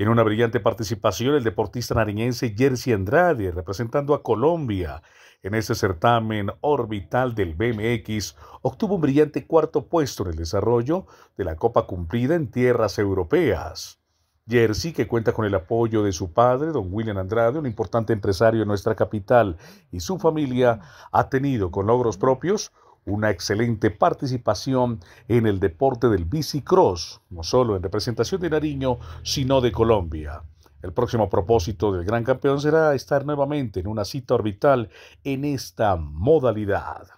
En una brillante participación, el deportista nariñense Jerzy Andrade, representando a Colombia en este certamen orbital del BMX, obtuvo un brillante cuarto puesto en el desarrollo de la Copa Cumplida en tierras europeas. Jersey, que cuenta con el apoyo de su padre, don William Andrade, un importante empresario en nuestra capital, y su familia, ha tenido con logros propios una excelente participación en el deporte del bicicross, no solo en representación de Nariño, sino de Colombia. El próximo propósito del gran campeón será estar nuevamente en una cita orbital en esta modalidad.